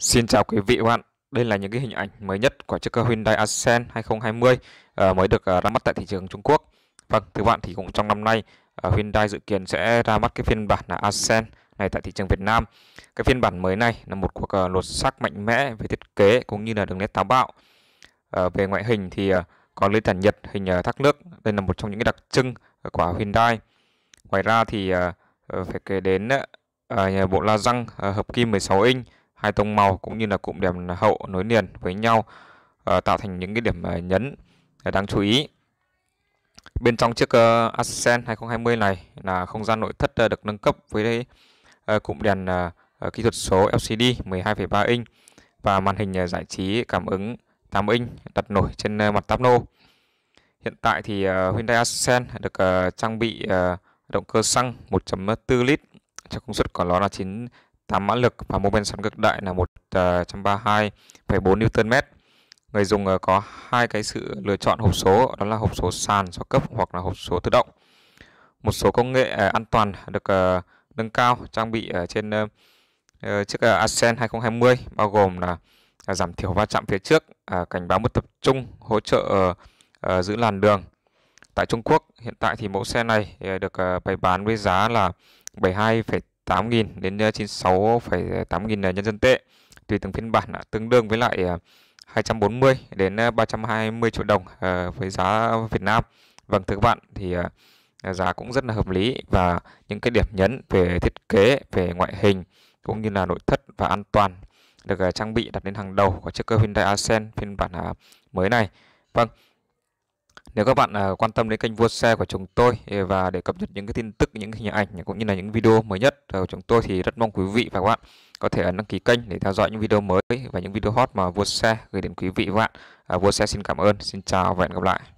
Xin chào quý vị và các bạn. Đây là những cái hình ảnh mới nhất của chiếc Hyundai Accent 2020 uh, ờ, mới được uh, ra mắt tại thị trường Trung Quốc. Vâng, thưa bạn thì cũng trong năm nay uh, Hyundai dự kiến sẽ ra mắt cái phiên bản là Accent này tại thị trường Việt Nam. Cái phiên bản mới này là một cuộc uh, lột xác mạnh mẽ về thiết kế cũng như là đường nét táo bạo. Uh, về ngoại hình thì uh, có lưới tản nhiệt, hình uh, thác nước. Đây là một trong những cái đặc trưng của Hyundai. Ngoài ra thì uh, phải kể đến uh, bộ la răng uh, hợp kim 16 inch hai tông màu cũng như là cụm đèn hậu nối liền với nhau ờ, tạo thành những cái điểm uh, nhấn ờ, đáng chú ý. Bên trong chiếc uh, 2020 này là không gian nội thất được nâng cấp với cụm đèn kỹ thuật số LCD 12,3 inch và màn hình giải trí cảm ứng 8 inch đặt nổi trên mặt táp tablo. Hiện tại thì Hyundai Ascent được trang bị động cơ xăng 1.4 lít cho công suất của nó là 9 8 mã lực và mô men xoắn cực đại là 132,4 ờ, Newton mét. Người dùng ờ, có hai cái sự lựa chọn hộp số đó là hộp số sàn số cấp hoặc là hộp số tự động. Một số công nghệ ờ, an toàn được nâng cao trang bị ở trên chiếc Ascent 2020 bao gồm là giảm thiểu va chạm phía trước, à, cảnh báo mất tập trung, hỗ trợ giữ làn đường. Tại Trung Quốc hiện tại thì mẫu xe này được bày bán với giá là 72,8 8.000 đến 96,8 ờ, ờ, nghìn ờ, nhân dân tệ tùy từng phiên bản tương đương với lại 240 đến 320 triệu đồng với giá Việt Nam. Vâng thưa các bạn thì giá cũng rất là hợp lý và những cái điểm nhấn về thiết kế, về ngoại hình cũng như là nội thất và an toàn được trang bị đặt lên hàng đầu của chiếc Hyundai Accent phiên bản mới này. Vâng, nếu các bạn à, quan tâm đến kênh Vua Xe của chúng tôi và để cập nhật những cái tin tức, những hình ảnh cũng như là những video mới nhất của chúng tôi thì rất mong quý vị và các bạn có thể ấn đăng ký kênh để theo dõi những video mới và những video hot mà Vua Xe gửi đến quý vị và bạn. À, Vua Xe xin cảm ơn, xin chào và hẹn gặp lại.